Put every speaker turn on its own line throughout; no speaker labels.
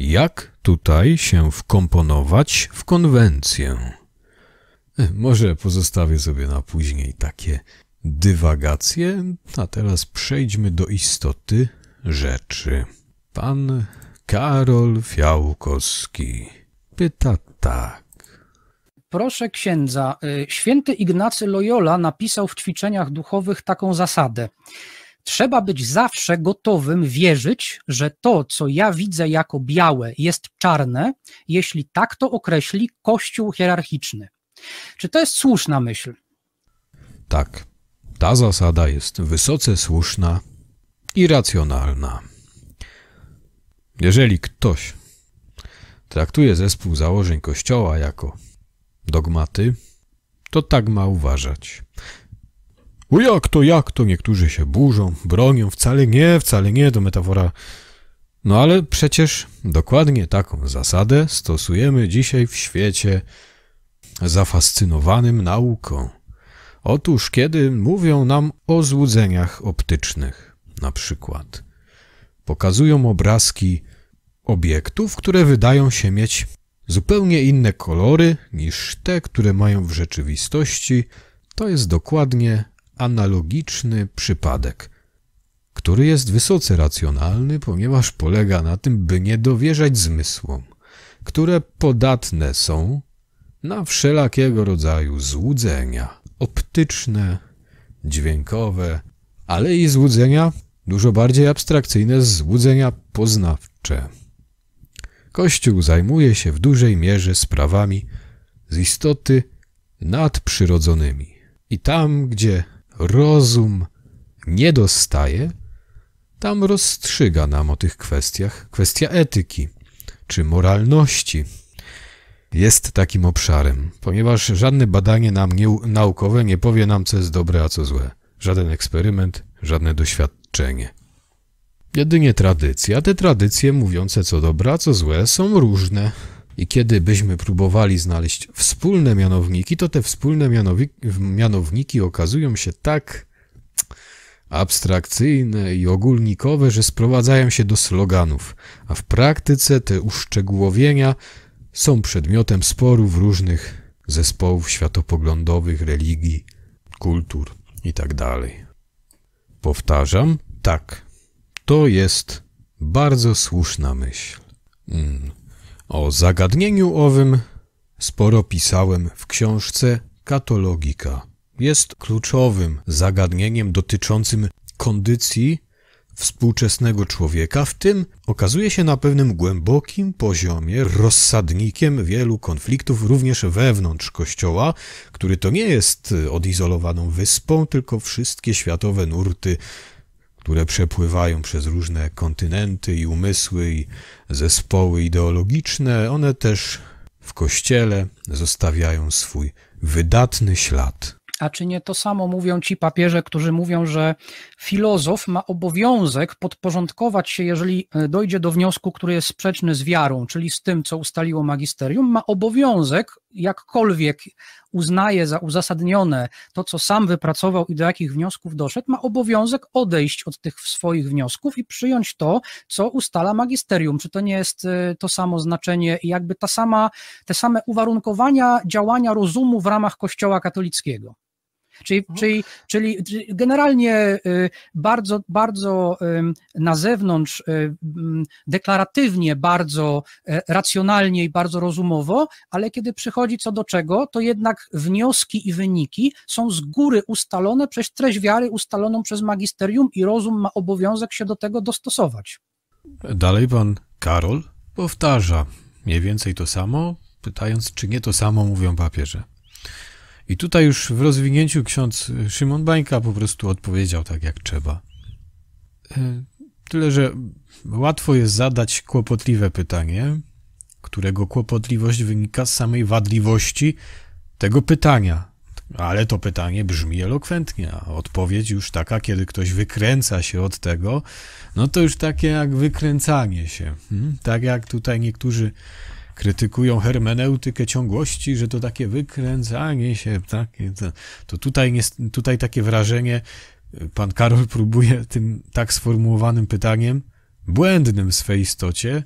Jak tutaj się wkomponować w konwencję? E, może pozostawię sobie na później takie dywagacje, a teraz przejdźmy do istoty
rzeczy.
Pan Karol Fiałkowski
pyta tak. Proszę księdza, e, święty Ignacy Loyola napisał w ćwiczeniach duchowych taką zasadę – Trzeba być zawsze gotowym wierzyć, że to, co ja widzę jako białe, jest czarne, jeśli tak to określi Kościół hierarchiczny. Czy to jest słuszna myśl?
Tak. Ta zasada jest wysoce słuszna i racjonalna. Jeżeli ktoś traktuje zespół założeń Kościoła jako dogmaty, to tak ma uważać. O jak to, jak to? Niektórzy się burzą, bronią. Wcale nie, wcale nie, to metafora. No ale przecież dokładnie taką zasadę stosujemy dzisiaj w świecie zafascynowanym nauką. Otóż kiedy mówią nam o złudzeniach optycznych, na przykład, pokazują obrazki obiektów, które wydają się mieć zupełnie inne kolory niż te, które mają w rzeczywistości, to jest dokładnie analogiczny przypadek, który jest wysoce racjonalny, ponieważ polega na tym, by nie dowierzać zmysłom, które podatne są na wszelakiego rodzaju złudzenia optyczne, dźwiękowe, ale i złudzenia dużo bardziej abstrakcyjne złudzenia poznawcze. Kościół zajmuje się w dużej mierze sprawami z istoty nadprzyrodzonymi. I tam, gdzie rozum nie dostaje, tam rozstrzyga nam o tych kwestiach kwestia etyki czy moralności. Jest takim obszarem, ponieważ żadne badanie nam nie, naukowe nie powie nam, co jest dobre, a co złe. Żaden eksperyment, żadne doświadczenie. Jedynie tradycje, a te tradycje mówiące co dobre, a co złe są różne. I kiedy byśmy próbowali znaleźć wspólne mianowniki, to te wspólne mianowniki, mianowniki okazują się tak abstrakcyjne i ogólnikowe, że sprowadzają się do sloganów, a w praktyce te uszczegółowienia są przedmiotem sporów różnych zespołów światopoglądowych, religii, kultur itd. Tak Powtarzam, tak, to jest bardzo słuszna myśl. Mm. O zagadnieniu owym sporo pisałem w książce Katologika. Jest kluczowym zagadnieniem dotyczącym kondycji współczesnego człowieka, w tym okazuje się na pewnym głębokim poziomie rozsadnikiem wielu konfliktów również wewnątrz Kościoła, który to nie jest odizolowaną wyspą, tylko wszystkie światowe nurty które przepływają przez różne kontynenty i umysły i zespoły ideologiczne, one też w kościele zostawiają swój wydatny ślad.
A czy nie to samo mówią ci papieże, którzy mówią, że filozof ma obowiązek podporządkować się, jeżeli e, dojdzie do wniosku, który jest sprzeczny z wiarą, czyli z tym, co ustaliło magisterium, ma obowiązek jakkolwiek uznaje za uzasadnione to, co sam wypracował i do jakich wniosków doszedł, ma obowiązek odejść od tych swoich wniosków i przyjąć to, co ustala magisterium. Czy to nie jest y, to samo znaczenie i jakby ta sama, te same uwarunkowania działania rozumu w ramach Kościoła katolickiego? Czyli, mhm. czyli, czyli, generalnie y, bardzo, bardzo y, na zewnątrz, y, deklaratywnie, bardzo e, racjonalnie i bardzo rozumowo, ale kiedy przychodzi co do czego, to jednak wnioski i wyniki są z góry ustalone przez treść wiary ustaloną przez magisterium i rozum ma obowiązek się do tego dostosować.
Dalej pan Karol powtarza mniej więcej to samo, pytając, czy nie to samo mówią papieże. I tutaj już w rozwinięciu ksiądz Szymon Bańka po prostu odpowiedział tak jak trzeba. E, tyle, że łatwo jest zadać kłopotliwe pytanie, którego kłopotliwość wynika z samej wadliwości tego pytania. Ale to pytanie brzmi elokwentnie, a odpowiedź już taka, kiedy ktoś wykręca się od tego, no to już takie jak wykręcanie się. Hmm? Tak jak tutaj niektórzy krytykują hermeneutykę ciągłości, że to takie wykręcanie się, tak. to, to tutaj, nie, tutaj takie wrażenie, e, pan Karol próbuje tym tak sformułowanym pytaniem, błędnym w swej istocie,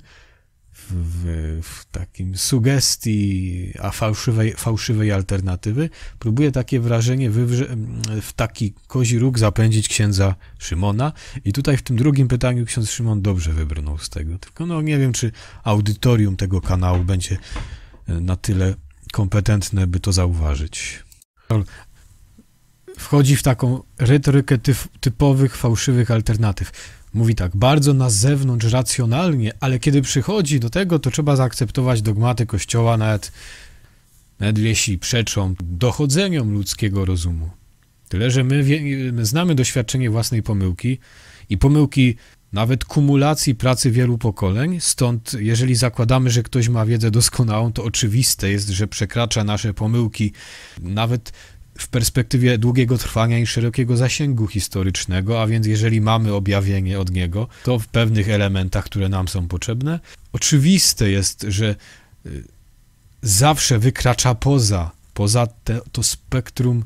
w, w takim sugestii, a fałszywej, fałszywej alternatywy, próbuje takie wrażenie wywrze- w taki kozi róg zapędzić księdza Szymona. I tutaj w tym drugim pytaniu ksiądz Szymon dobrze wybrnął z tego. Tylko no nie wiem, czy audytorium tego kanału będzie e, na tyle kompetentne, by to zauważyć. Wchodzi w taką retorykę typowych, fałszywych alternatyw Mówi tak, bardzo na zewnątrz racjonalnie, ale kiedy przychodzi do tego, to trzeba zaakceptować dogmaty Kościoła, nawet, nawet jeśli przeczą dochodzeniom ludzkiego rozumu. Tyle, że my, wie, my znamy doświadczenie własnej pomyłki i pomyłki nawet kumulacji pracy wielu pokoleń, stąd jeżeli zakładamy, że ktoś ma wiedzę doskonałą, to oczywiste jest, że przekracza nasze pomyłki nawet w perspektywie długiego trwania i szerokiego zasięgu historycznego, a więc jeżeli mamy objawienie od niego, to w pewnych elementach, które nam są potrzebne, oczywiste jest, że y, zawsze wykracza poza, poza te, to spektrum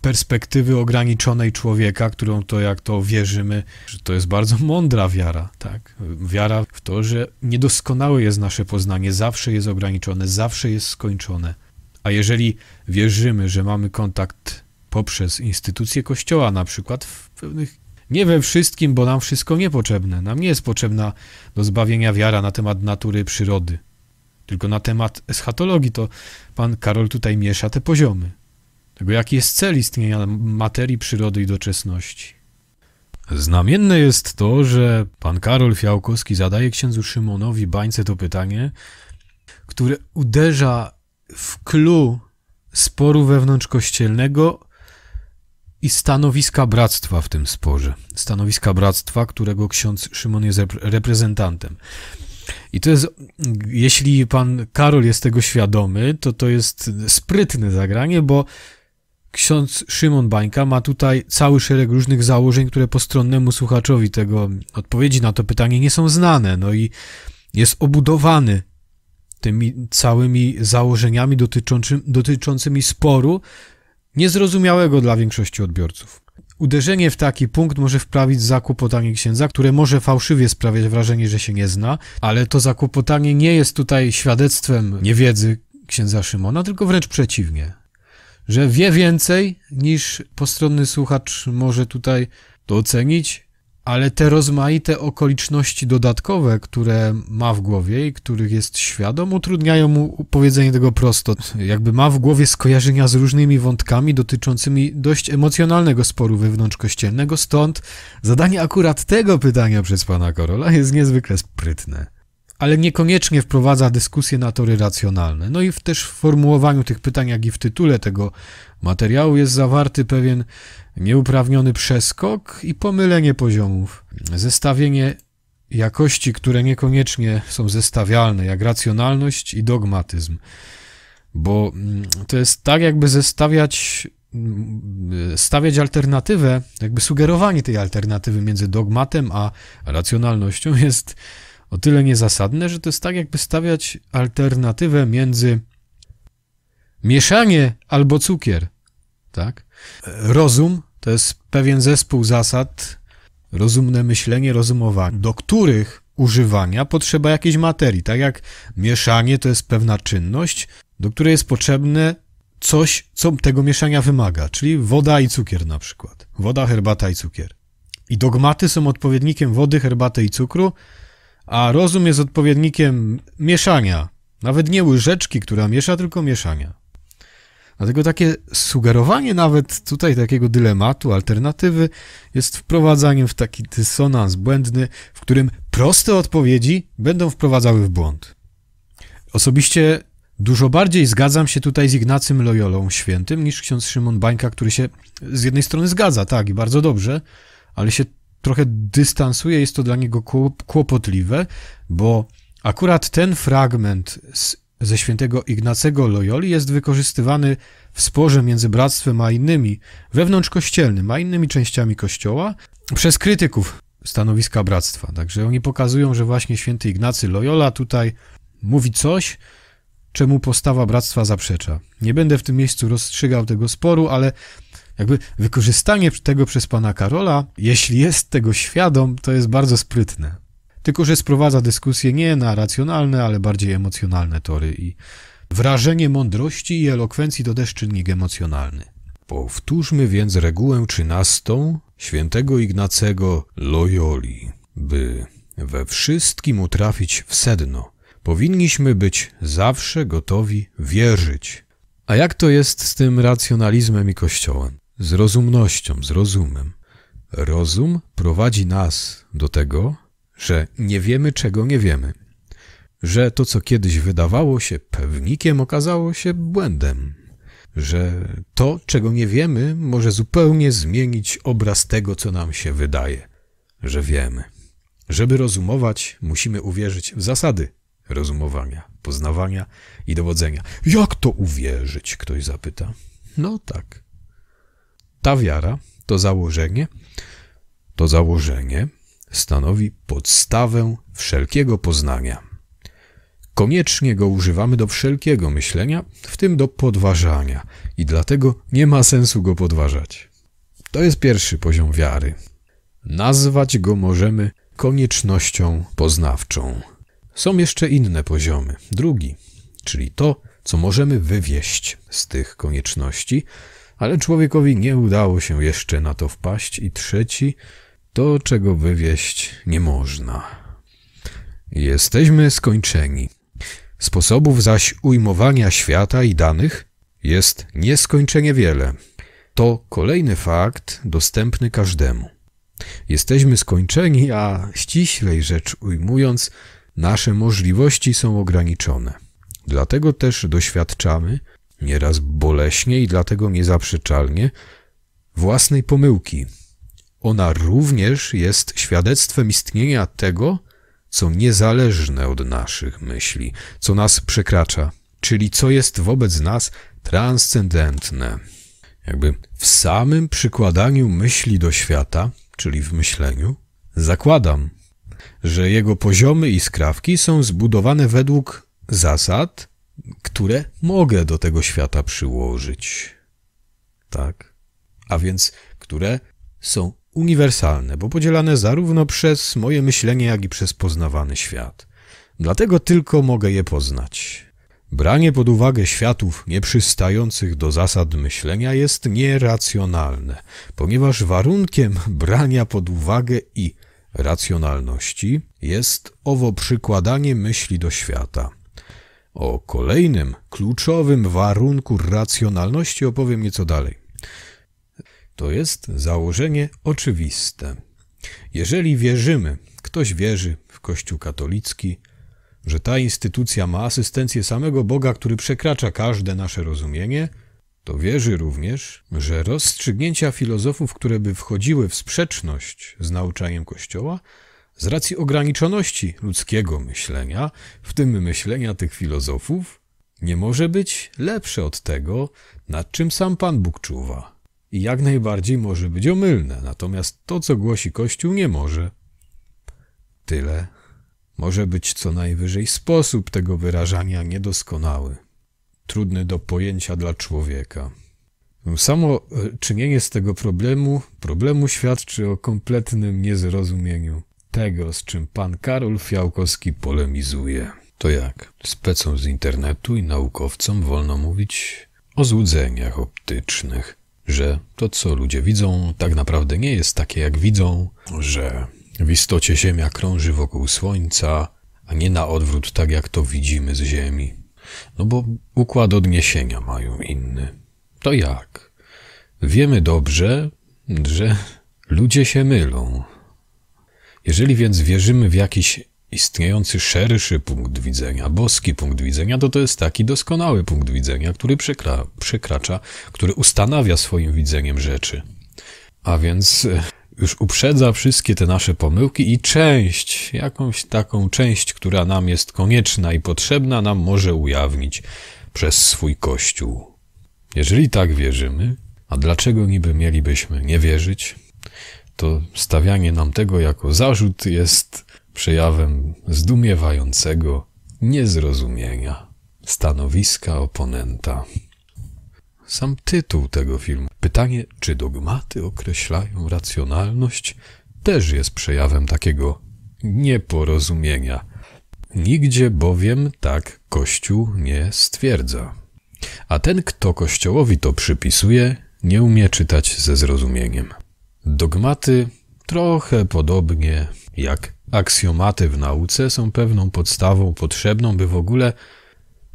perspektywy ograniczonej człowieka, którą to, jak to wierzymy, że to jest bardzo mądra wiara, tak? Wiara w to, że niedoskonałe jest nasze poznanie, zawsze jest ograniczone, zawsze jest skończone. A jeżeli wierzymy, że mamy kontakt poprzez instytucje kościoła, na przykład w pewnych nie we wszystkim, bo nam wszystko niepotrzebne. Nam nie jest potrzebna do zbawienia wiara na temat natury przyrody. Tylko na temat eschatologii to pan Karol tutaj miesza te poziomy. Tego, jaki jest cel istnienia materii przyrody i doczesności. Znamienne jest to, że pan Karol Fiałkowski zadaje księdzu Szymonowi Bańce to pytanie, które uderza w klu sporu wewnątrzkościelnego i stanowiska bractwa w tym sporze. Stanowiska bractwa, którego ksiądz Szymon jest reprezentantem. I to jest, jeśli pan Karol jest tego świadomy, to to jest sprytne zagranie, bo ksiądz Szymon Bańka ma tutaj cały szereg różnych założeń, które postronnemu słuchaczowi tego odpowiedzi na to pytanie nie są znane. No i jest obudowany tymi całymi założeniami dotyczący, dotyczącymi sporu niezrozumiałego dla większości odbiorców. Uderzenie w taki punkt może wprawić zakłopotanie księdza, które może fałszywie sprawiać wrażenie, że się nie zna, ale to zakłopotanie nie jest tutaj świadectwem niewiedzy księdza Szymona, tylko wręcz przeciwnie. Że wie więcej niż postronny słuchacz może tutaj docenić, ale te rozmaite okoliczności dodatkowe, które ma w głowie i których jest świadom, utrudniają mu powiedzenie tego prosto. Jakby ma w głowie skojarzenia z różnymi wątkami dotyczącymi dość emocjonalnego sporu wewnątrzkościennego, stąd zadanie akurat tego pytania przez pana Korola jest niezwykle sprytne ale niekoniecznie wprowadza dyskusję na tory racjonalne. No i w, też w formułowaniu tych pytań, jak i w tytule tego materiału jest zawarty pewien nieuprawniony przeskok i pomylenie poziomów. Zestawienie jakości, które niekoniecznie są zestawialne, jak racjonalność i dogmatyzm. Bo mm, to jest tak, jakby zestawiać mm, stawiać alternatywę, jakby sugerowanie tej alternatywy między dogmatem a racjonalnością jest o tyle niezasadne, że to jest tak, jakby stawiać alternatywę między mieszanie albo cukier. Tak? Rozum to jest pewien zespół zasad, rozumne myślenie, rozumowanie, do których używania potrzeba jakiejś materii. Tak jak mieszanie to jest pewna czynność, do której jest potrzebne coś, co tego mieszania wymaga, czyli woda i cukier na przykład. Woda, herbata i cukier. I dogmaty są odpowiednikiem wody, herbaty i cukru, a rozum jest odpowiednikiem mieszania. Nawet nie łyżeczki, która miesza, tylko mieszania. Dlatego takie sugerowanie nawet tutaj takiego dylematu, alternatywy jest wprowadzaniem w taki dysonans błędny, w którym proste odpowiedzi będą wprowadzały w błąd. Osobiście dużo bardziej zgadzam się tutaj z Ignacym Loyolą Świętym niż ksiądz Szymon Bańka, który się z jednej strony zgadza, tak, i bardzo dobrze, ale się trochę dystansuje, jest to dla niego kłopotliwe, bo akurat ten fragment z, ze świętego Ignacego Loyoli jest wykorzystywany w sporze między bractwem a innymi, wewnątrzkościelnym, a innymi częściami kościoła, przez krytyków stanowiska bractwa. Także oni pokazują, że właśnie święty Ignacy Loyola tutaj mówi coś, czemu postawa bractwa zaprzecza. Nie będę w tym miejscu rozstrzygał tego sporu, ale jakby wykorzystanie tego przez pana Karola, jeśli jest tego świadom, to jest bardzo sprytne. Tylko, że sprowadza dyskusję nie na racjonalne, ale bardziej emocjonalne tory i wrażenie mądrości i elokwencji to też czynnik emocjonalny. Powtórzmy więc regułę trzynastą świętego Ignacego Loyoli, by we wszystkim utrafić w sedno. Powinniśmy być zawsze gotowi wierzyć. A jak to jest z tym racjonalizmem i Kościołem? z rozumnością, z rozumem. Rozum prowadzi nas do tego, że nie wiemy, czego nie wiemy. Że to, co kiedyś wydawało się pewnikiem, okazało się błędem. Że to, czego nie wiemy, może zupełnie zmienić obraz tego, co nam się wydaje, że wiemy. Żeby rozumować, musimy uwierzyć w zasady rozumowania, poznawania i dowodzenia. Jak to uwierzyć? Ktoś zapyta. No tak, ta wiara, to założenie, to założenie stanowi podstawę wszelkiego poznania. Koniecznie go używamy do wszelkiego myślenia, w tym do podważania, i dlatego nie ma sensu go podważać. To jest pierwszy poziom wiary. Nazwać go możemy koniecznością poznawczą. Są jeszcze inne poziomy. Drugi, czyli to, co możemy wywieść z tych konieczności, ale człowiekowi nie udało się jeszcze na to wpaść i trzeci, to czego wywieść nie można. Jesteśmy skończeni. Sposobów zaś ujmowania świata i danych jest nieskończenie wiele. To kolejny fakt dostępny każdemu. Jesteśmy skończeni, a ściślej rzecz ujmując, nasze możliwości są ograniczone. Dlatego też doświadczamy nieraz boleśnie i dlatego niezaprzeczalnie, własnej pomyłki. Ona również jest świadectwem istnienia tego, co niezależne od naszych myśli, co nas przekracza, czyli co jest wobec nas transcendentne. Jakby w samym przykładaniu myśli do świata, czyli w myśleniu, zakładam, że jego poziomy i skrawki są zbudowane według zasad, które mogę do tego świata przyłożyć. Tak? A więc, które są uniwersalne, bo podzielane zarówno przez moje myślenie, jak i przez poznawany świat. Dlatego tylko mogę je poznać. Branie pod uwagę światów nieprzystających do zasad myślenia jest nieracjonalne, ponieważ warunkiem brania pod uwagę i racjonalności jest owo przykładanie myśli do świata. O kolejnym kluczowym warunku racjonalności opowiem nieco dalej. To jest założenie oczywiste. Jeżeli wierzymy, ktoś wierzy w Kościół katolicki, że ta instytucja ma asystencję samego Boga, który przekracza każde nasze rozumienie, to wierzy również, że rozstrzygnięcia filozofów, które by wchodziły w sprzeczność z nauczaniem Kościoła, z racji ograniczoności ludzkiego myślenia, w tym myślenia tych filozofów, nie może być lepsze od tego, nad czym sam Pan Bóg czuwa. I jak najbardziej może być omylne, natomiast to, co głosi Kościół, nie może. Tyle. Może być co najwyżej sposób tego wyrażania niedoskonały, trudny do pojęcia dla człowieka. Samo e, czynienie z tego problemu, problemu świadczy o kompletnym niezrozumieniu tego, z czym pan Karol Fiałkowski polemizuje. To jak? Specom z internetu i naukowcom wolno mówić o złudzeniach optycznych, że to, co ludzie widzą, tak naprawdę nie jest takie, jak widzą, że w istocie Ziemia krąży wokół Słońca, a nie na odwrót, tak jak to widzimy z Ziemi. No bo układ odniesienia mają inny. To jak? Wiemy dobrze, że ludzie się mylą. Jeżeli więc wierzymy w jakiś istniejący szerszy punkt widzenia, boski punkt widzenia, to to jest taki doskonały punkt widzenia, który przekra przekracza, który ustanawia swoim widzeniem rzeczy. A więc e, już uprzedza wszystkie te nasze pomyłki i część, jakąś taką część, która nam jest konieczna i potrzebna, nam może ujawnić przez swój Kościół. Jeżeli tak wierzymy, a dlaczego niby mielibyśmy nie wierzyć? to stawianie nam tego jako zarzut jest przejawem zdumiewającego niezrozumienia stanowiska oponenta. Sam tytuł tego filmu, pytanie, czy dogmaty określają racjonalność, też jest przejawem takiego nieporozumienia. Nigdzie bowiem tak Kościół nie stwierdza. A ten, kto Kościołowi to przypisuje, nie umie czytać ze zrozumieniem. Dogmaty, trochę podobnie jak aksjomaty w nauce, są pewną podstawą potrzebną, by w ogóle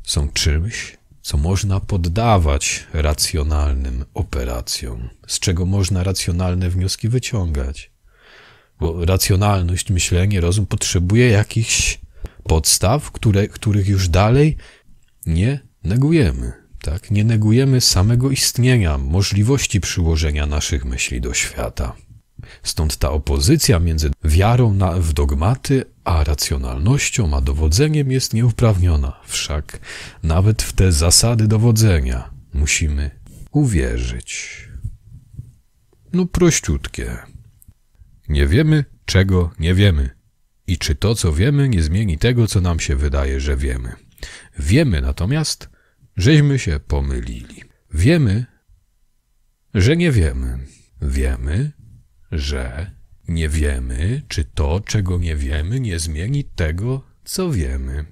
są czymś, co można poddawać racjonalnym operacjom, z czego można racjonalne wnioski wyciągać. Bo racjonalność, myślenie, rozum potrzebuje jakichś podstaw, które, których już dalej nie negujemy tak? Nie negujemy samego istnienia, możliwości przyłożenia naszych myśli do świata. Stąd ta opozycja między wiarą na, w dogmaty a racjonalnością, a dowodzeniem jest nieuprawniona. Wszak nawet w te zasady dowodzenia musimy uwierzyć. No prościutkie. Nie wiemy, czego nie wiemy. I czy to, co wiemy, nie zmieni tego, co nam się wydaje, że wiemy. Wiemy natomiast, żeśmy się pomylili. Wiemy, że nie wiemy. Wiemy, że nie wiemy, czy to, czego nie wiemy, nie zmieni tego, co wiemy.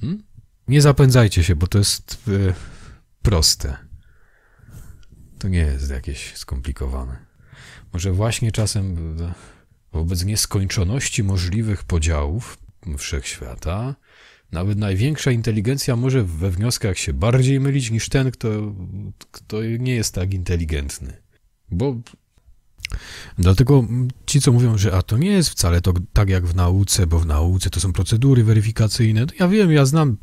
Hm? Nie zapędzajcie się, bo to jest y, proste. To nie jest jakieś skomplikowane. Może właśnie czasem e, wobec nieskończoności możliwych podziałów wszechświata nawet największa inteligencja może we wnioskach się bardziej mylić niż ten, kto, kto nie jest tak inteligentny. Bo Dlatego ci, co mówią, że a to nie jest wcale to tak jak w nauce, bo w nauce to są procedury weryfikacyjne. Ja wiem, ja znam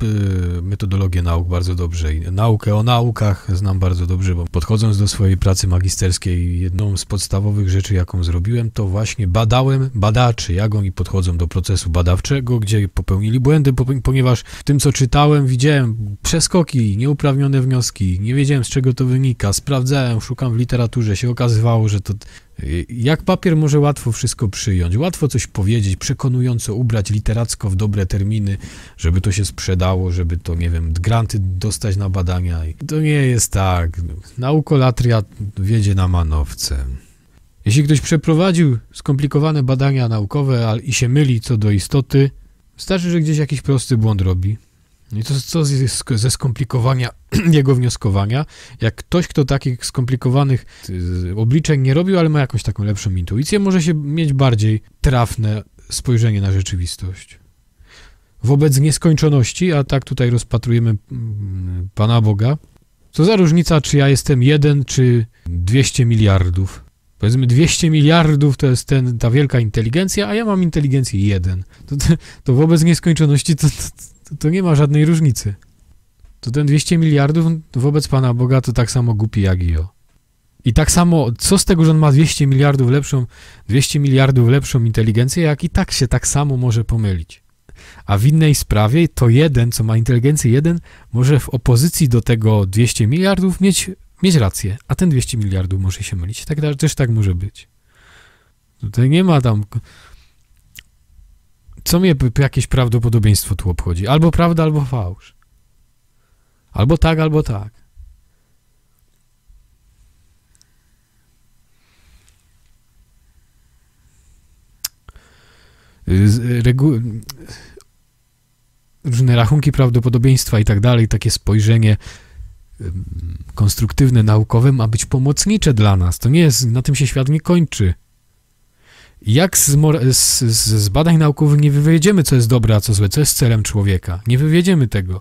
y, metodologię nauk bardzo dobrze i naukę o naukach znam bardzo dobrze, bo podchodząc do swojej pracy magisterskiej, jedną z podstawowych rzeczy, jaką zrobiłem, to właśnie badałem badaczy, jak oni podchodzą do procesu badawczego, gdzie popełnili błędy, ponieważ w tym, co czytałem, widziałem przeskoki, nieuprawnione wnioski, nie wiedziałem, z czego to wynika, sprawdzałem, szukam w literaturze, się okazywało, że to jak papier może łatwo wszystko przyjąć, łatwo coś powiedzieć, przekonująco ubrać literacko w dobre terminy, żeby to się sprzedało, żeby to, nie wiem, granty dostać na badania. To nie jest tak. No, naukolatria wiedzie na manowce. Jeśli ktoś przeprowadził skomplikowane badania naukowe i się myli co do istoty, wystarczy, że gdzieś jakiś prosty błąd robi, no I to co ze skomplikowania jego wnioskowania, jak ktoś, kto takich skomplikowanych y, obliczeń nie robił, ale ma jakąś taką lepszą intuicję, może się mieć bardziej trafne spojrzenie na rzeczywistość. Wobec nieskończoności, a tak tutaj rozpatrujemy mm, Pana Boga, co za różnica, czy ja jestem jeden, czy 200 miliardów. Powiedzmy 200 miliardów to jest ten, ta wielka inteligencja, a ja mam inteligencję jeden. To, to wobec nieskończoności to, to to, to nie ma żadnej różnicy. To ten 200 miliardów wobec Pana Boga to tak samo głupi jak i o. I tak samo, co z tego, że on ma 200 miliardów lepszą, 200 miliardów lepszą inteligencję, jak i tak się tak samo może pomylić. A w innej sprawie to jeden, co ma inteligencję jeden, może w opozycji do tego 200 miliardów mieć, mieć rację, a ten 200 miliardów może się mylić. Tak, też tak może być. Tutaj nie ma tam co mnie jakieś prawdopodobieństwo tu obchodzi? Albo prawda, albo fałsz. Albo tak, albo tak. Regu... Różne rachunki prawdopodobieństwa i tak dalej, takie spojrzenie konstruktywne, naukowe ma być pomocnicze dla nas. To nie jest, na tym się świat nie kończy. Jak z, z, z badań naukowych nie wywiedziemy, co jest dobre, a co złe, co jest celem człowieka. Nie wywiedziemy tego,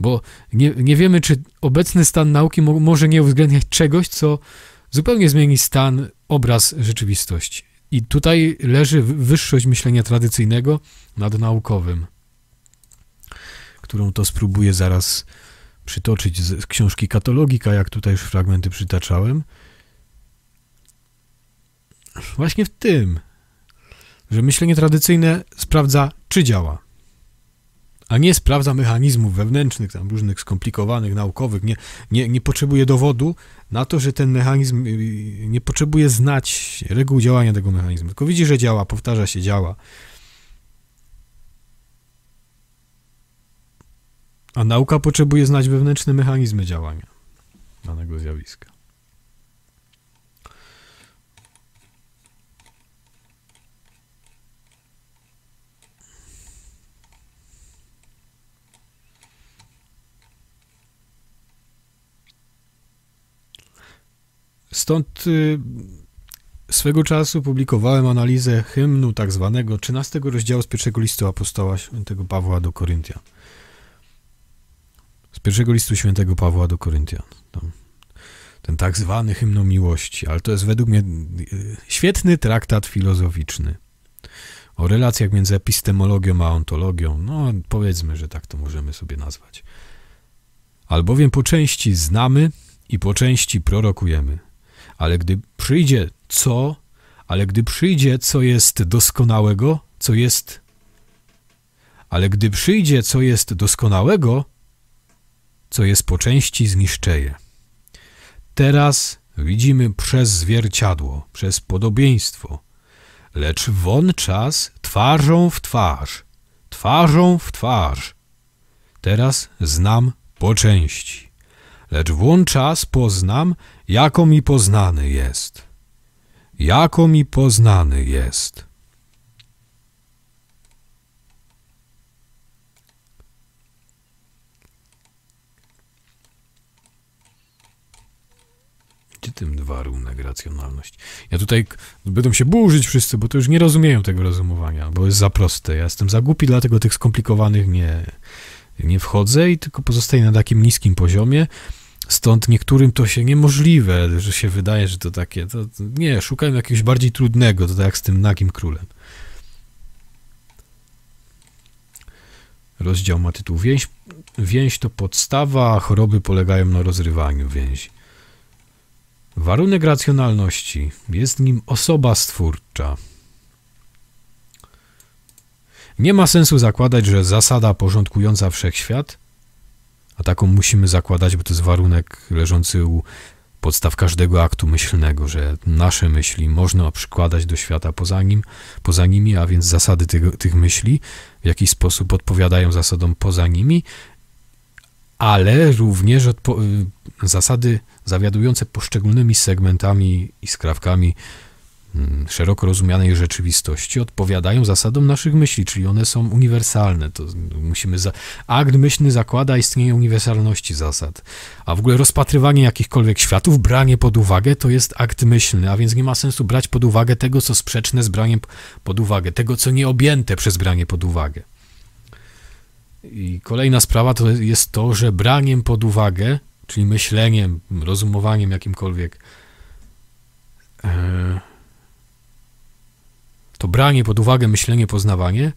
bo nie, nie wiemy, czy obecny stan nauki mo może nie uwzględniać czegoś, co zupełnie zmieni stan, obraz rzeczywistości. I tutaj leży wyższość myślenia tradycyjnego nad naukowym, którą to spróbuję zaraz przytoczyć z książki Katologika, jak tutaj już fragmenty przytaczałem właśnie w tym, że myślenie tradycyjne sprawdza, czy działa, a nie sprawdza mechanizmów wewnętrznych, tam różnych skomplikowanych, naukowych, nie, nie, nie potrzebuje dowodu na to, że ten mechanizm, y, y, nie potrzebuje znać reguł działania tego mechanizmu, tylko widzi, że działa, powtarza się, działa. A nauka potrzebuje znać wewnętrzne mechanizmy działania danego zjawiska. Stąd y, swego czasu publikowałem analizę hymnu tak zwanego 13 rozdziału z pierwszego listu apostoła świętego Pawła do Koryntian. Z pierwszego listu świętego Pawła do Koryntian. Ten tak zwany hymn miłości, ale to jest według mnie y, świetny traktat filozoficzny o relacjach między epistemologią a ontologią. No, powiedzmy, że tak to możemy sobie nazwać. Albowiem po części znamy i po części prorokujemy ale gdy przyjdzie co, ale gdy przyjdzie co jest doskonałego, co jest. Ale gdy przyjdzie co jest doskonałego, co jest po części zniszczeje. Teraz widzimy przez zwierciadło, przez podobieństwo, lecz wonczas twarzą w twarz, twarzą w twarz. Teraz znam po części, lecz wonczas poznam, jako mi poznany jest, jako mi poznany jest. Gdzie tym dwa warunek racjonalność? Ja tutaj będą się burzyć wszyscy, bo to już nie rozumieją tego rozumowania, bo jest za proste. Ja jestem za głupi, dlatego tych skomplikowanych nie, nie wchodzę i tylko pozostaję na takim niskim poziomie. Stąd niektórym to się niemożliwe, że się wydaje, że to takie. To, nie, szukajmy jakiegoś bardziej trudnego, to tak jak z tym nagim królem. Rozdział ma tytuł Więź. Więź to podstawa, a choroby polegają na rozrywaniu więzi. Warunek racjonalności jest nim osoba stwórcza. Nie ma sensu zakładać, że zasada porządkująca wszechświat a taką musimy zakładać, bo to jest warunek leżący u podstaw każdego aktu myślnego, że nasze myśli można przykładać do świata poza nim, poza nimi, a więc zasady tego, tych myśli w jakiś sposób odpowiadają zasadom poza nimi, ale również y, zasady zawiadujące poszczególnymi segmentami i skrawkami Mm, szeroko rozumianej rzeczywistości odpowiadają zasadom naszych myśli, czyli one są uniwersalne. To musimy za... Akt myślny zakłada istnienie uniwersalności zasad. A w ogóle rozpatrywanie jakichkolwiek światów, branie pod uwagę to jest akt myślny, a więc nie ma sensu brać pod uwagę tego, co sprzeczne z braniem pod uwagę, tego, co nieobjęte przez branie pod uwagę. I kolejna sprawa to jest to, że braniem pod uwagę, czyli myśleniem, rozumowaniem jakimkolwiek, yy to branie pod uwagę myślenie, poznawanie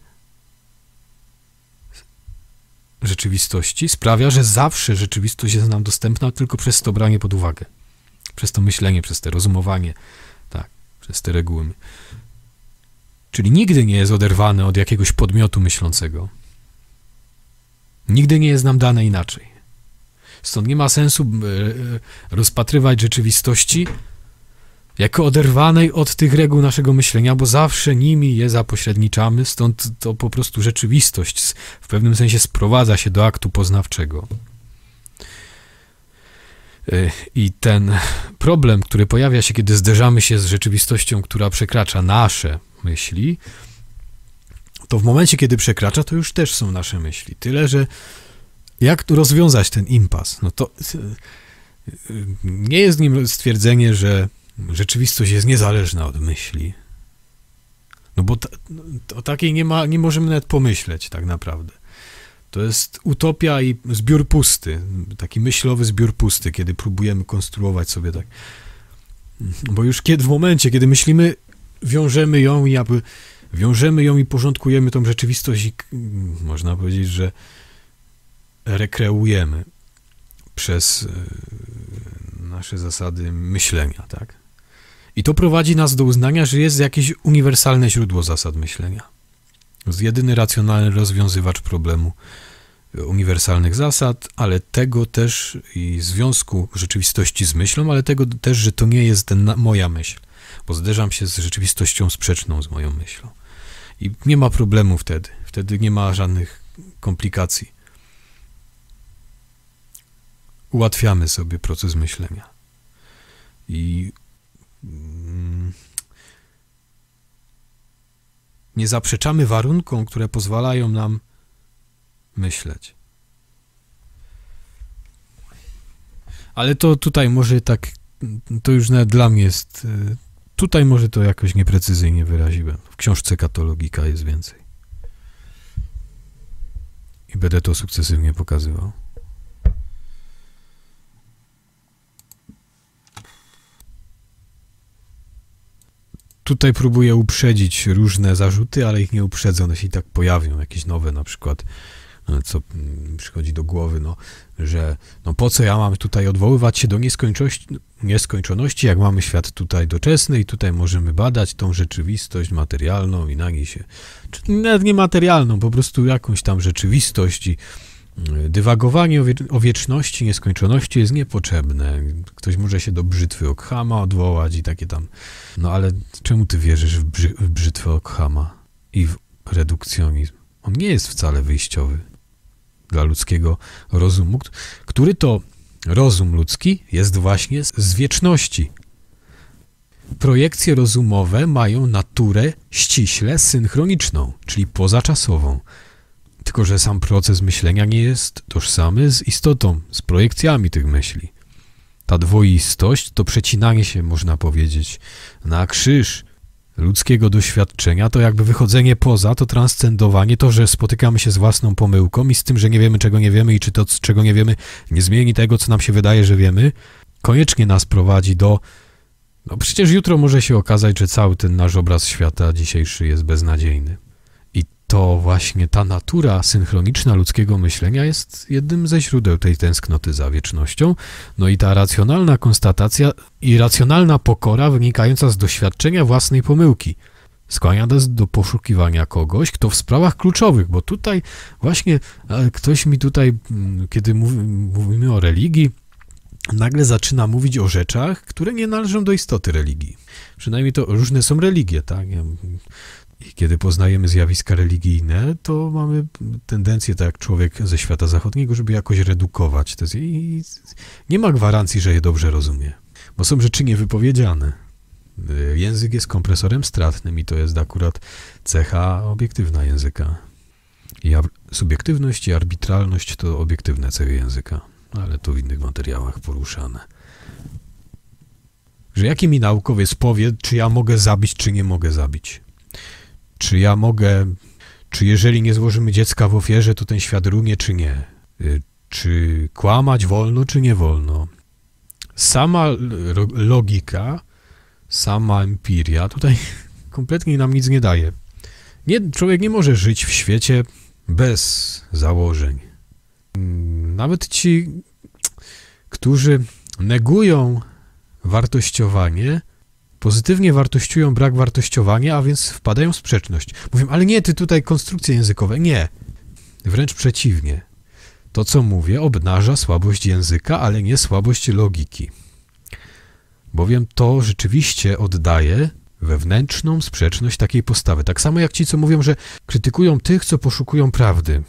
rzeczywistości sprawia, że zawsze rzeczywistość jest nam dostępna tylko przez to branie pod uwagę. Przez to myślenie, przez to rozumowanie, tak, przez te reguły. Czyli nigdy nie jest oderwane od jakiegoś podmiotu myślącego. Nigdy nie jest nam dane inaczej. Stąd nie ma sensu e, e, rozpatrywać rzeczywistości jako oderwanej od tych reguł naszego myślenia, bo zawsze nimi je zapośredniczamy, stąd to po prostu rzeczywistość w pewnym sensie sprowadza się do aktu poznawczego. Y, I ten problem, który pojawia się, kiedy zderzamy się z rzeczywistością, która przekracza nasze myśli, to w momencie, kiedy przekracza, to już też są nasze myśli. Tyle, że jak tu rozwiązać ten impas? No to y, y, nie jest nim stwierdzenie, że rzeczywistość jest niezależna od myśli. No bo ta, no, o takiej nie, ma, nie możemy nawet pomyśleć tak naprawdę. To jest utopia i zbiór pusty, taki myślowy zbiór pusty, kiedy próbujemy konstruować sobie tak. Bo już kiedy, w momencie, kiedy myślimy, wiążemy ją i aby, wiążemy ją i porządkujemy tą rzeczywistość i można powiedzieć, że rekreujemy przez e, nasze zasady myślenia, tak? I to prowadzi nas do uznania, że jest jakieś uniwersalne źródło zasad myślenia. Jest jedyny racjonalny rozwiązywacz problemu e, uniwersalnych zasad, ale tego też i związku rzeczywistości z myślą, ale tego też, że to nie jest ten, moja myśl, bo zderzam się z rzeczywistością sprzeczną z moją myślą. I nie ma problemu wtedy. Wtedy nie ma żadnych komplikacji. Ułatwiamy sobie proces myślenia. I Mm. Nie zaprzeczamy warunkom, które pozwalają nam myśleć. Ale to tutaj może tak, to już nawet dla mnie jest, y, tutaj może to jakoś nieprecyzyjnie wyraziłem. W książce Katologika jest więcej. I będę to sukcesywnie pokazywał. tutaj próbuję uprzedzić różne zarzuty, ale ich nie uprzedzę, one się i tak pojawią, jakieś nowe na przykład, e, co mm, przychodzi do głowy, no, że no po co ja mam tutaj odwoływać się do nieskończoności, nieskończoności, jak mamy świat tutaj doczesny i tutaj możemy badać tą rzeczywistość materialną i nagi się, czy nawet niematerialną, po prostu jakąś tam rzeczywistość i Dywagowanie o, wieczności, nieskończoności jest niepotrzebne. Ktoś może się do brzytwy Okhama odwołać i takie tam. No ale czemu ty wierzysz w, brzy w brzytwę Okhama i w redukcjonizm? On nie jest wcale wyjściowy dla ludzkiego rozumu, który to rozum ludzki jest właśnie z wieczności. Projekcje rozumowe mają naturę ściśle synchroniczną, czyli pozaczasową. Tylko, że sam proces myślenia nie jest tożsamy z istotą, z projekcjami tych myśli. Ta dwoistość to przecinanie się, można powiedzieć, na krzyż ludzkiego doświadczenia, to jakby wychodzenie poza, to transcendowanie, to, że spotykamy się z własną pomyłką i z tym, że nie wiemy, czego nie wiemy i czy to, czego nie wiemy, nie zmieni tego, co nam się wydaje, że wiemy, koniecznie nas prowadzi do no przecież jutro może się okazać, że cały ten nasz obraz świata dzisiejszy jest beznadziejny to właśnie ta natura synchroniczna ludzkiego myślenia jest jednym ze źródeł tej tęsknoty za wiecznością. No i ta racjonalna konstatacja i racjonalna pokora wynikająca z doświadczenia własnej pomyłki skłania nas do poszukiwania kogoś, kto w sprawach kluczowych, bo tutaj właśnie e, ktoś mi tutaj, mm, kiedy mówimy o religii, nagle zaczyna mówić o rzeczach, które nie należą do istoty religii. Przynajmniej to różne są religie, tak? I kiedy poznajemy zjawiska religijne, to mamy tendencję, tak jak człowiek ze świata zachodniego, żeby jakoś redukować. To i nie ma gwarancji, że je dobrze rozumie, bo są rzeczy niewypowiedziane. Y, język jest kompresorem stratnym i to jest akurat cecha obiektywna języka. I subiektywność i arbitralność to obiektywne cechy języka, ale to w innych materiałach poruszane że jaki mi naukowiec powie, czy ja mogę zabić, czy nie mogę zabić. Czy ja mogę, czy jeżeli nie złożymy dziecka w ofierze, to ten świat runie, czy nie? Y, czy kłamać wolno, czy nie wolno? Sama logika, sama empiria tutaj kompletnie nam nic nie daje. Nie, człowiek nie może żyć w świecie bez założeń. Mm, nawet ci, którzy negują wartościowanie, pozytywnie wartościują brak wartościowania, a więc wpadają w sprzeczność. Mówią, ale nie, ty tutaj konstrukcje językowe. Nie. Wręcz przeciwnie. To, co mówię, obnaża słabość języka, ale nie słabość logiki. Bowiem to rzeczywiście oddaje wewnętrzną sprzeczność takiej postawy. Tak samo jak ci, co mówią, że krytykują tych, co poszukują prawdy.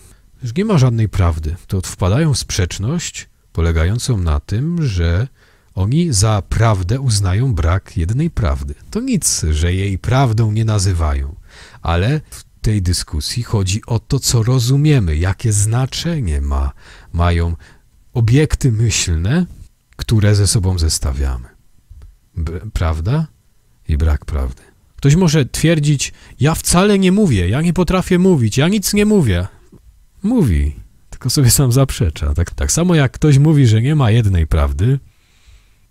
Już nie ma żadnej prawdy. To wpadają w sprzeczność polegającą na tym, że oni za prawdę uznają brak jednej prawdy. To nic, że jej prawdą nie nazywają, ale w tej dyskusji chodzi o to, co rozumiemy, jakie znaczenie ma, mają obiekty myślne, które ze sobą zestawiamy. B prawda i brak prawdy. Ktoś może twierdzić: Ja wcale nie mówię, ja nie potrafię mówić, ja nic nie mówię. Mówi, tylko sobie sam zaprzecza. Tak, tak samo jak ktoś mówi, że nie ma jednej prawdy,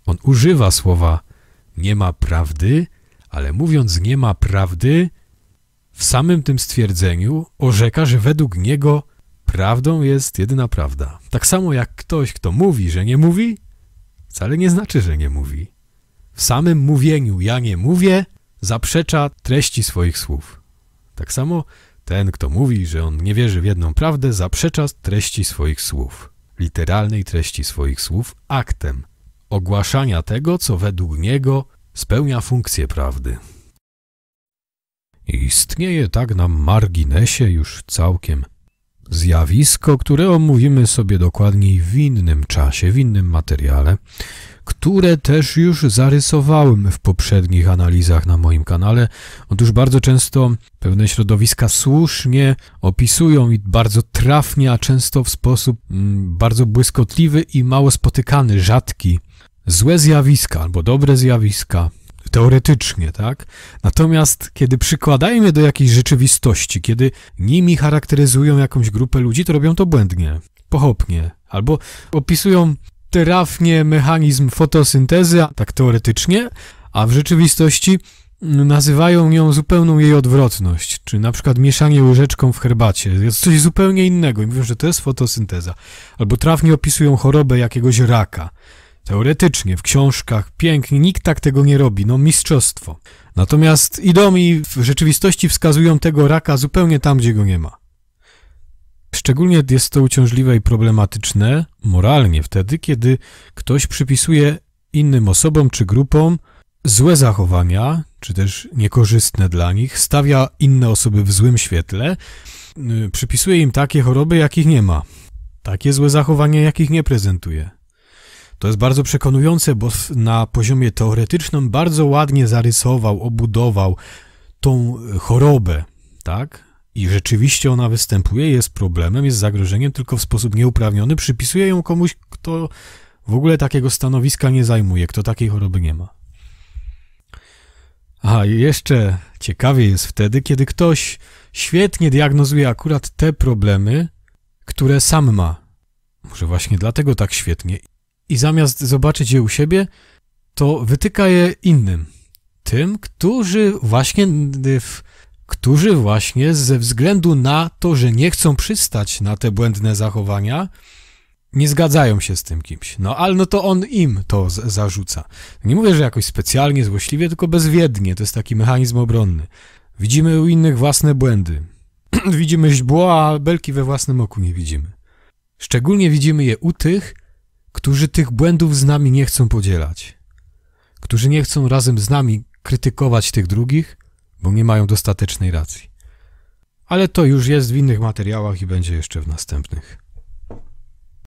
on używa słowa nie ma prawdy, ale mówiąc nie ma prawdy, w samym tym stwierdzeniu orzeka, że według niego prawdą jest jedyna prawda. Tak samo jak ktoś, kto mówi, że nie mówi, wcale nie znaczy, że nie mówi. W samym mówieniu ja nie mówię zaprzecza treści swoich słów. Tak samo ten, kto mówi, że on nie wierzy w jedną prawdę, zaprzecza treści swoich słów, literalnej treści swoich słów, aktem, ogłaszania tego, co według niego spełnia funkcję prawdy. Istnieje tak na marginesie już całkiem zjawisko, które omówimy sobie dokładniej w innym czasie, w innym materiale, które też już zarysowałem w poprzednich analizach na moim kanale. Otóż bardzo często pewne środowiska słusznie opisują i bardzo trafnie, a często w sposób mm, bardzo błyskotliwy i mało spotykany, rzadki złe zjawiska albo dobre zjawiska, teoretycznie, tak? Natomiast kiedy przykładajmy je do jakiejś rzeczywistości, kiedy nimi charakteryzują jakąś grupę ludzi, to robią to błędnie, pochopnie, albo opisują trafnie mechanizm fotosyntezy, tak teoretycznie, a w rzeczywistości mm, nazywają ją zupełną jej odwrotność, czy na przykład mieszanie łyżeczką w herbacie, jest coś zupełnie innego i mówią, że to jest fotosynteza, albo trafnie opisują chorobę jakiegoś raka, Teoretycznie, w książkach, pięknie, nikt tak tego nie robi, no mistrzostwo. Natomiast i w rzeczywistości wskazują tego raka zupełnie tam, gdzie go nie ma. Szczególnie jest to uciążliwe i problematyczne moralnie wtedy, kiedy ktoś przypisuje innym osobom czy grupom złe zachowania, czy też niekorzystne dla nich, stawia inne osoby w złym świetle, y, przypisuje im takie choroby, jakich nie ma, takie złe zachowania, jakich nie prezentuje. To jest bardzo przekonujące, bo na poziomie teoretycznym bardzo ładnie zarysował, obudował tą chorobę, tak? I rzeczywiście ona występuje, jest problemem, jest zagrożeniem, tylko w sposób nieuprawniony przypisuje ją komuś, kto w ogóle takiego stanowiska nie zajmuje, kto takiej choroby nie ma. A jeszcze ciekawie jest wtedy, kiedy ktoś świetnie diagnozuje akurat te problemy, które sam ma. Może właśnie dlatego tak świetnie i zamiast zobaczyć je u siebie, to wytyka je innym. Tym, którzy właśnie, którzy właśnie ze względu na to, że nie chcą przystać na te błędne zachowania, nie zgadzają się z tym kimś. No ale no to on im to zarzuca. Nie mówię, że jakoś specjalnie, złośliwie, tylko bezwiednie. To jest taki mechanizm obronny. Widzimy u innych własne błędy. widzimy źdźbło, a belki we własnym oku nie widzimy. Szczególnie widzimy je u tych, którzy tych błędów z nami nie chcą podzielać, którzy nie chcą razem z nami krytykować tych drugich, bo nie mają dostatecznej racji. Ale to już jest w innych materiałach i będzie jeszcze w następnych.